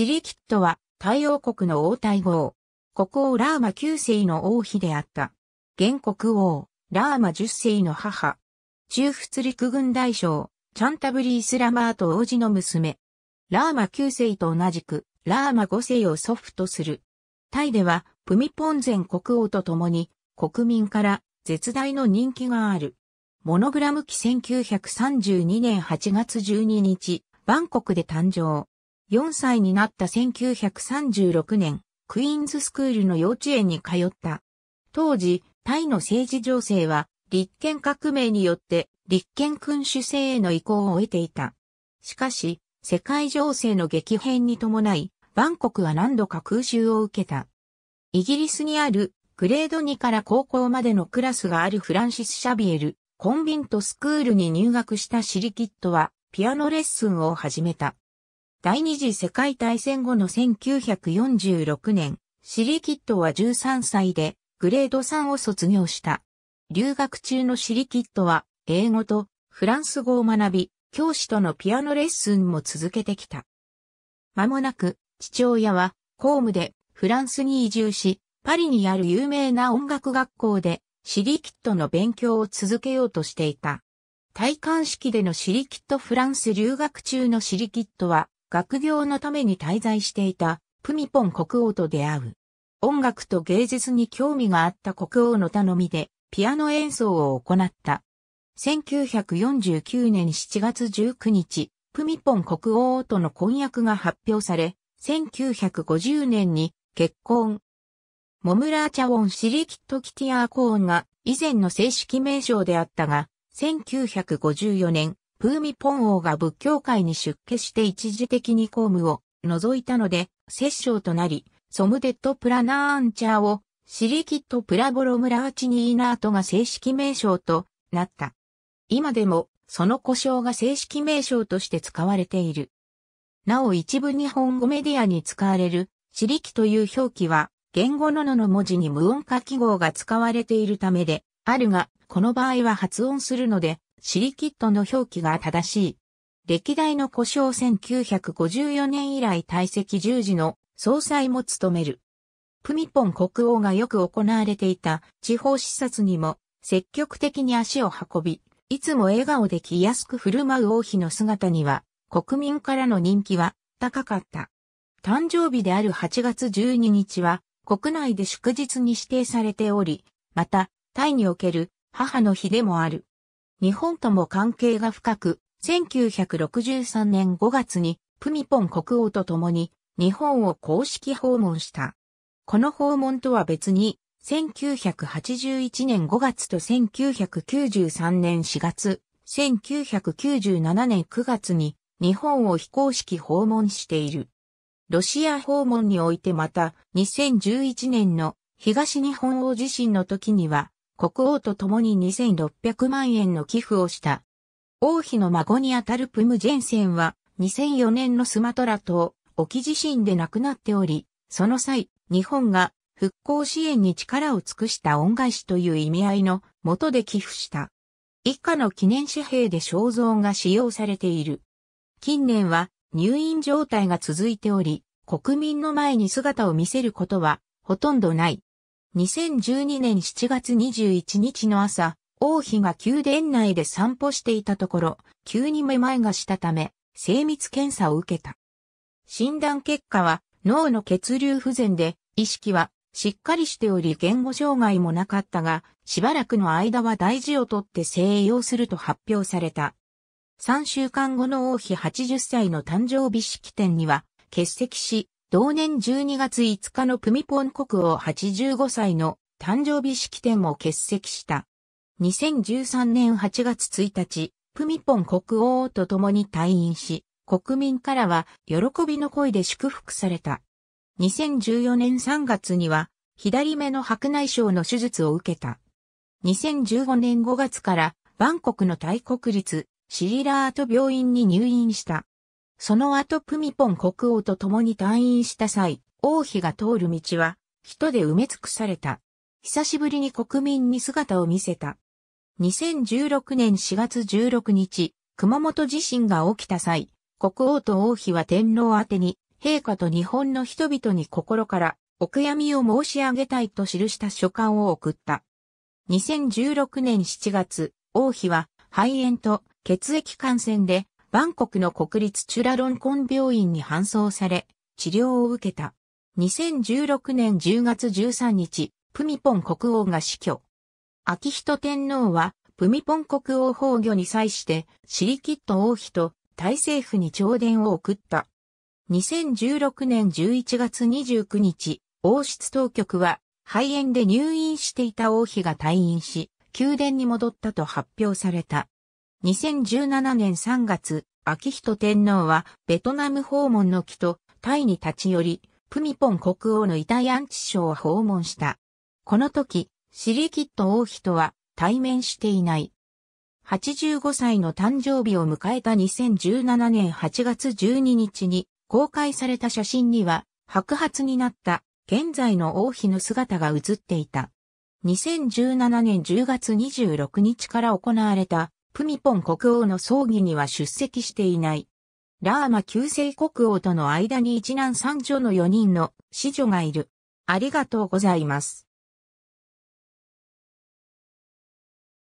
シリキットは太陽国の王太后。国王ラーマ9世の王妃であった。原国王、ラーマ10世の母。中仏陸軍大将、チャンタブリー・スラマーと王子の娘。ラーマ9世と同じく、ラーマ5世を祖父とする。タイでは、プミポンゼン国王と共に、国民から絶大の人気がある。モノグラム期1932年8月12日、バンコクで誕生。4歳になった1936年、クイーンズスクールの幼稚園に通った。当時、タイの政治情勢は、立憲革命によって、立憲君主制への移行を得ていた。しかし、世界情勢の激変に伴い、バンコクは何度か空襲を受けた。イギリスにあるグレード2から高校までのクラスがあるフランシス・シャビエル、コンビントスクールに入学したシリキットはピアノレッスンを始めた。第二次世界大戦後の1946年、シリキッドは13歳でグレード3を卒業した。留学中のシリキッドは英語とフランス語を学び、教師とのピアノレッスンも続けてきた。間もなく父親は公務でフランスに移住し、パリにある有名な音楽学校でシリキッドの勉強を続けようとしていた。戴冠式でのシリキッドフランス留学中のシリキッドは学業のために滞在していたプミポン国王と出会う。音楽と芸術に興味があった国王の頼みでピアノ演奏を行った。1949年7月19日、プミポン国王との婚約が発表され、1950年に結婚。モムラーチャウォン・シリキット・キティアーコーンが以前の正式名称であったが、1954年、プーミポン王が仏教界に出家して一時的に公務を除いたので、摂政となり、ソムデットプラナーンチャーを、シリキットプラボロムラーチニーナートが正式名称となった。今でも、その故障が正式名称として使われている。なお一部日本語メディアに使われる、シリキという表記は、言語ののの文字に無音化記号が使われているためで、あるが、この場合は発音するので、シリキットの表記が正しい。歴代の故障1954年以来退席十字の総裁も務める。プミポン国王がよく行われていた地方視察にも積極的に足を運び、いつも笑顔で着やすく振る舞う王妃の姿には国民からの人気は高かった。誕生日である8月12日は国内で祝日に指定されており、またタイにおける母の日でもある。日本とも関係が深く、1963年5月にプミポン国王と共に日本を公式訪問した。この訪問とは別に、1981年5月と1993年4月、1997年9月に日本を非公式訪問している。ロシア訪問においてまた、2011年の東日本大地震の時には、国王と共に2600万円の寄付をした。王妃の孫にあたるプム・ジェンセンは2004年のスマトラ島沖地震で亡くなっており、その際、日本が復興支援に力を尽くした恩返しという意味合いのもとで寄付した。以下の記念紙幣で肖像が使用されている。近年は入院状態が続いており、国民の前に姿を見せることはほとんどない。2012年7月21日の朝、王妃が宮殿内で散歩していたところ、急にめまいがしたため、精密検査を受けた。診断結果は、脳の血流不全で、意識はしっかりしており言語障害もなかったが、しばらくの間は大事をとって静養すると発表された。3週間後の王妃80歳の誕生日式典には欠席し、同年12月5日のプミポン国王85歳の誕生日式典も欠席した。2013年8月1日、プミポン国王と共に退院し、国民からは喜びの声で祝福された。2014年3月には、左目の白内障の手術を受けた。2015年5月から、バンコクの大国立、シリラート病院に入院した。その後プミポン国王と共に退院した際、王妃が通る道は人で埋め尽くされた。久しぶりに国民に姿を見せた。2016年4月16日、熊本地震が起きた際、国王と王妃は天皇宛に、陛下と日本の人々に心からお悔やみを申し上げたいと記した書簡を送った。2016年7月、王妃は肺炎と血液感染でバンコクの国立チュラロンコン病院に搬送され、治療を受けた。2016年10月13日、プミポン国王が死去。秋人天皇は、プミポン国王崩御に際して、シリキット王妃と大政府に朝電を送った。2016年11月29日、王室当局は、肺炎で入院していた王妃が退院し、宮殿に戻ったと発表された。2017年3月、秋人天皇はベトナム訪問の木とタイに立ち寄り、プミポン国王の遺体安置所を訪問した。この時、シリキット王妃とは対面していない。85歳の誕生日を迎えた2017年8月12日に公開された写真には白髪になった現在の王妃の姿が写っていた。2017年10月26日から行われたプミポン国王の葬儀には出席していない。ラーマ旧世国王との間に一男三女の4人の子女がいる。ありがとうございます。